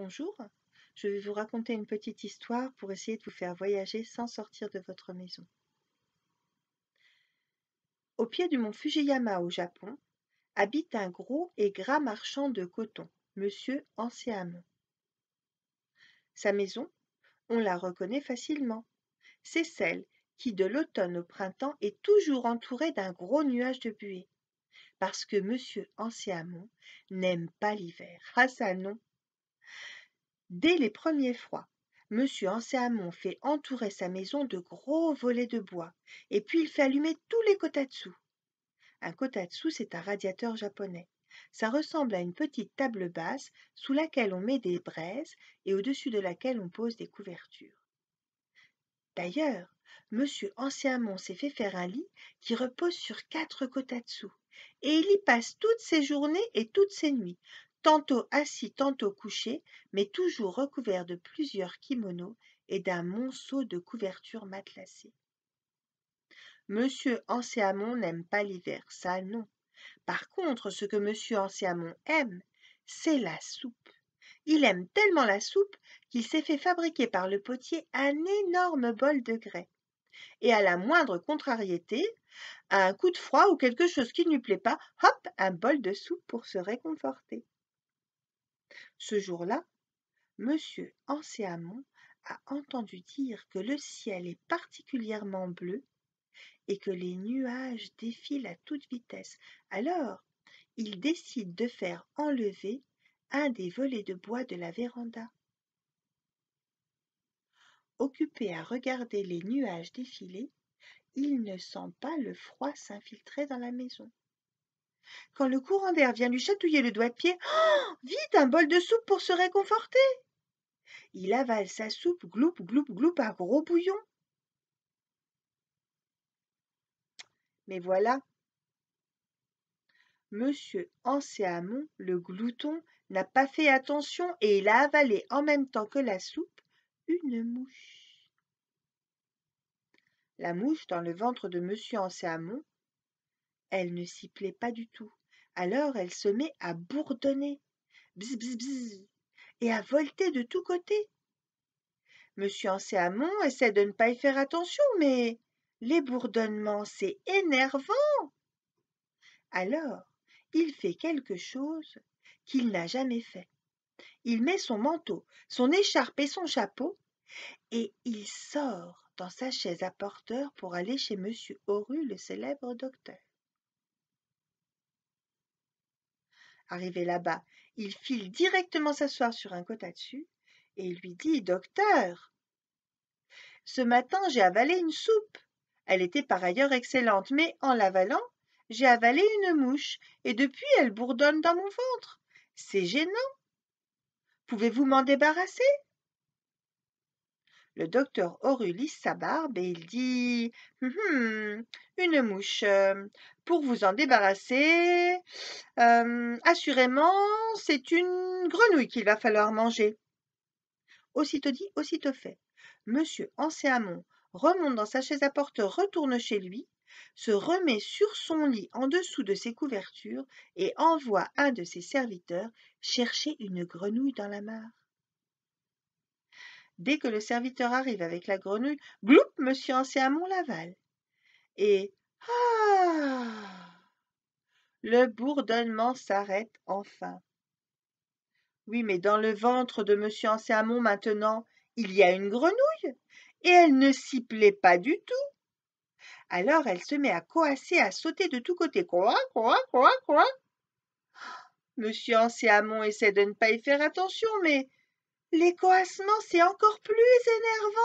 Bonjour, je vais vous raconter une petite histoire pour essayer de vous faire voyager sans sortir de votre maison. Au pied du mont Fujiyama au Japon, habite un gros et gras marchand de coton, monsieur Anseamon. Sa maison, on la reconnaît facilement. C'est celle qui, de l'automne au printemps, est toujours entourée d'un gros nuage de buée. Parce que monsieur Anseamon n'aime pas l'hiver. Ah ça non Dès les premiers froids, M. Anséamon fait entourer sa maison de gros volets de bois, et puis il fait allumer tous les kotatsu. Un kotatsu, c'est un radiateur japonais. Ça ressemble à une petite table basse sous laquelle on met des braises et au-dessus de laquelle on pose des couvertures. D'ailleurs, M. Anséamon s'est fait faire un lit qui repose sur quatre kotatsu, et il y passe toutes ses journées et toutes ses nuits, tantôt assis tantôt couché mais toujours recouvert de plusieurs kimonos et d'un monceau de couvertures matelassées monsieur anséamon n'aime pas l'hiver ça non par contre ce que monsieur anséamon aime c'est la soupe il aime tellement la soupe qu'il s'est fait fabriquer par le potier un énorme bol de grès et à la moindre contrariété à un coup de froid ou quelque chose qui ne lui plaît pas hop un bol de soupe pour se réconforter ce jour-là, Monsieur Ancéamont a entendu dire que le ciel est particulièrement bleu et que les nuages défilent à toute vitesse. Alors, il décide de faire enlever un des volets de bois de la véranda. Occupé à regarder les nuages défiler, il ne sent pas le froid s'infiltrer dans la maison quand le courant d'air vient lui chatouiller le doigt de pied vite un bol de soupe pour se réconforter il avale sa soupe gloup gloup gloup à gros bouillon. mais voilà monsieur Anséamon, le glouton, n'a pas fait attention et il a avalé en même temps que la soupe une mouche. La mouche dans le ventre de monsieur Anséamon elle ne s'y plaît pas du tout. Alors elle se met à bourdonner, bzz, bzz, et à volter de tous côtés. Monsieur ancéamont essaie de ne pas y faire attention, mais les bourdonnements, c'est énervant. Alors, il fait quelque chose qu'il n'a jamais fait. Il met son manteau, son écharpe et son chapeau, et il sort dans sa chaise à porteur pour aller chez Monsieur Horu, le célèbre docteur. arrivé là-bas, il file directement s'asseoir sur un dessus et lui dit Docteur, ce matin j'ai avalé une soupe. Elle était par ailleurs excellente, mais en l'avalant, j'ai avalé une mouche et depuis elle bourdonne dans mon ventre. C'est gênant. Pouvez-vous m'en débarrasser le docteur Aurulis sa barbe et il dit hum, hum, une mouche. Euh, pour vous en débarrasser, euh, assurément, c'est une grenouille qu'il va falloir manger. Aussitôt dit, aussitôt fait. Monsieur Anséamon remonte dans sa chaise à porte, retourne chez lui, se remet sur son lit en dessous de ses couvertures et envoie un de ses serviteurs chercher une grenouille dans la mare dès que le serviteur arrive avec la grenouille, gloup, monsieur Anselmon Laval. Et ah Le bourdonnement s'arrête enfin. Oui, mais dans le ventre de monsieur Amont maintenant, il y a une grenouille, et elle ne s'y plaît pas du tout. Alors elle se met à coasser, à sauter de tous côtés. Quoi, quoi, quoi, quoi Monsieur Amont essaie de ne pas y faire attention, mais « L'écoassement, c'est encore plus énervant.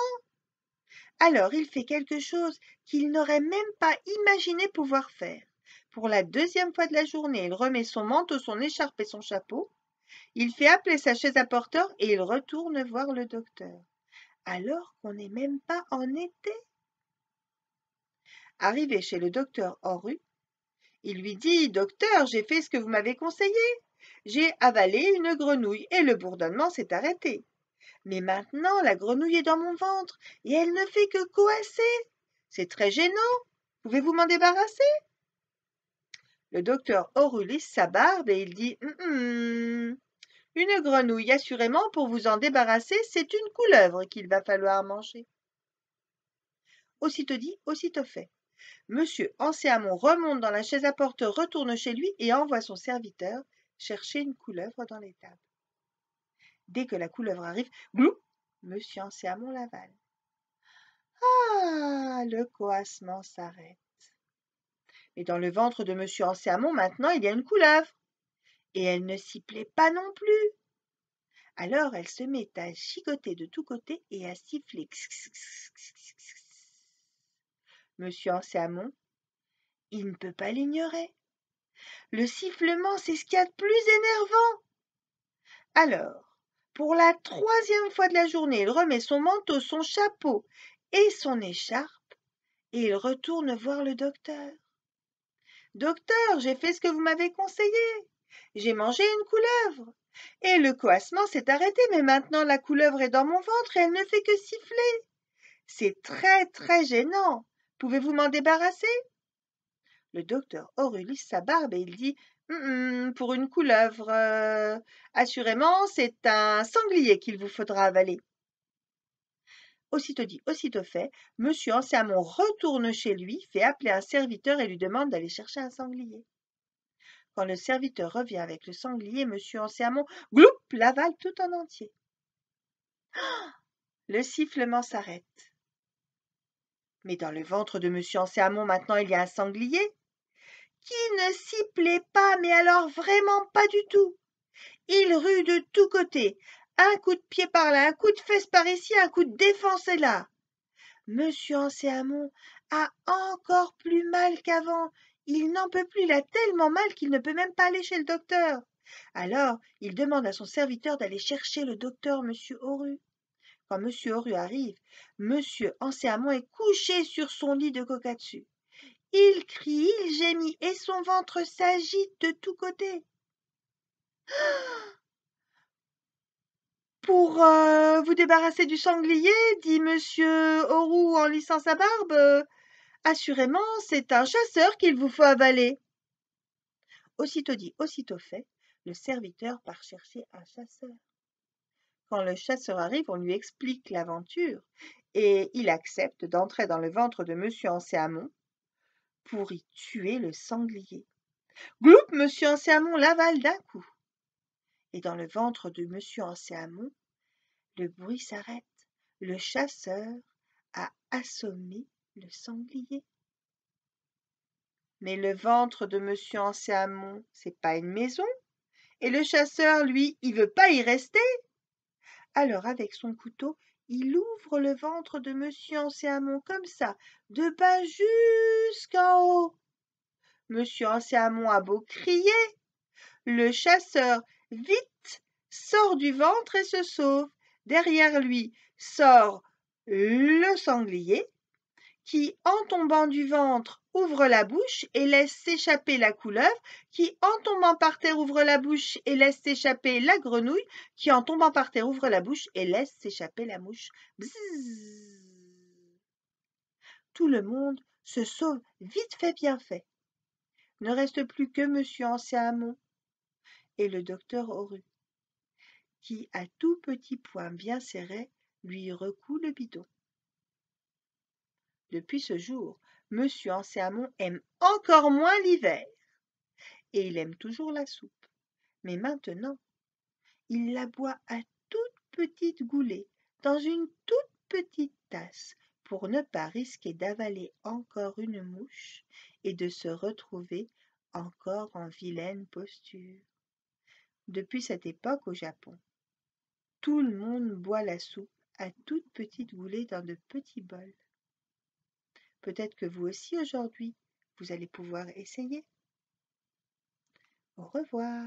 Alors il fait quelque chose qu'il n'aurait même pas imaginé pouvoir faire. Pour la deuxième fois de la journée, il remet son manteau, son écharpe et son chapeau. Il fait appeler sa chaise à porteur et il retourne voir le docteur. Alors qu'on n'est même pas en été. Arrivé chez le docteur rue, il lui dit Docteur, j'ai fait ce que vous m'avez conseillé j'ai avalé une grenouille et le bourdonnement s'est arrêté mais maintenant la grenouille est dans mon ventre et elle ne fait que coasser c'est très gênant pouvez-vous m'en débarrasser le docteur sa barbe et il dit hum, hum. Une grenouille, assurément, pour vous en débarrasser, c'est une couleuvre qu'il va falloir manger. Aussitôt dit, aussitôt fait. Monsieur Anseamon remonte dans la chaise à porte, retourne chez lui et envoie son serviteur, chercher une couleuvre dans l'étable. Dès que la couleuvre arrive, glou, Monsieur Anselme l'aval. Ah Le coassement s'arrête. Mais dans le ventre de Monsieur Anselmon, maintenant, il y a une couleuvre. Et elle ne s'y plaît pas non plus. Alors elle se met à chicoter de tous côtés et à siffler. Monsieur Anselmon, il ne peut pas l'ignorer le sifflement c'est ce qu'il y a de plus énervant alors pour la troisième fois de la journée il remet son manteau son chapeau et son écharpe et il retourne voir le docteur docteur j'ai fait ce que vous m'avez conseillé j'ai mangé une couleuvre et le coassement s'est arrêté mais maintenant la couleuvre est dans mon ventre et elle ne fait que siffler c'est très très gênant pouvez-vous m'en débarrasser le docteur Aurélie sa barbe et il dit «Hum, hum, Pour une couleuvre, euh, assurément, c'est un sanglier qu'il vous faudra avaler. Aussitôt dit, aussitôt fait, Monsieur Anselmon retourne chez lui, fait appeler un serviteur et lui demande d'aller chercher un sanglier. Quand le serviteur revient avec le sanglier, Monsieur Anselmon gloupe l'avale tout en entier. Le sifflement s'arrête. Mais dans le ventre de Monsieur Anselmon, maintenant, il y a un sanglier qui ne s'y plaît pas, mais alors vraiment pas du tout. Il rue de tous côtés. Un coup de pied par là, un coup de fesse par ici, un coup de défense là. Monsieur Ancéamon a encore plus mal qu'avant. Il n'en peut plus, il a tellement mal qu'il ne peut même pas aller chez le docteur. Alors, il demande à son serviteur d'aller chercher le docteur, monsieur Oru. Quand monsieur Oru arrive, monsieur Anselmon est couché sur son lit de coca il crie, il gémit, et son ventre s'agite de tous côtés. Pour euh, vous débarrasser du sanglier, dit monsieur Auroux en lissant sa barbe, euh, assurément c'est un chasseur qu'il vous faut avaler. Aussitôt dit, aussitôt fait, le serviteur part chercher un chasseur. Quand le chasseur arrive, on lui explique l'aventure, et il accepte d'entrer dans le ventre de monsieur Ancéamont pour y tuer le sanglier. Gloup Monsieur Anselmon l'avale d'un coup. Et dans le ventre de Monsieur Anselmon, le bruit s'arrête. Le chasseur a assommé le sanglier. Mais le ventre de Monsieur ce c'est pas une maison. Et le chasseur, lui, il veut pas y rester. Alors, avec son couteau, il ouvre le ventre de Monsieur Amont comme ça, de bas jusqu'en haut. Monsieur Amont a beau crier, le chasseur, vite, sort du ventre et se sauve. Derrière lui sort le sanglier qui, en tombant du ventre, ouvre la bouche et laisse s'échapper la couleuvre, qui, en tombant par terre, ouvre la bouche et laisse s'échapper la grenouille, qui, en tombant par terre, ouvre la bouche et laisse s'échapper la mouche. Tout le monde se sauve vite fait bien fait. Ne reste plus que Monsieur Ancien Hamon et le docteur Oru, qui, à tout petit point bien serré, lui recoue le bidon. Depuis ce jour, M. Anselmon aime encore moins l'hiver. Et il aime toujours la soupe. Mais maintenant, il la boit à toute petite goulée, dans une toute petite tasse, pour ne pas risquer d'avaler encore une mouche et de se retrouver encore en vilaine posture. Depuis cette époque au Japon, tout le monde boit la soupe à toute petite goulée dans de petits bols. Peut-être que vous aussi aujourd'hui, vous allez pouvoir essayer. Au revoir.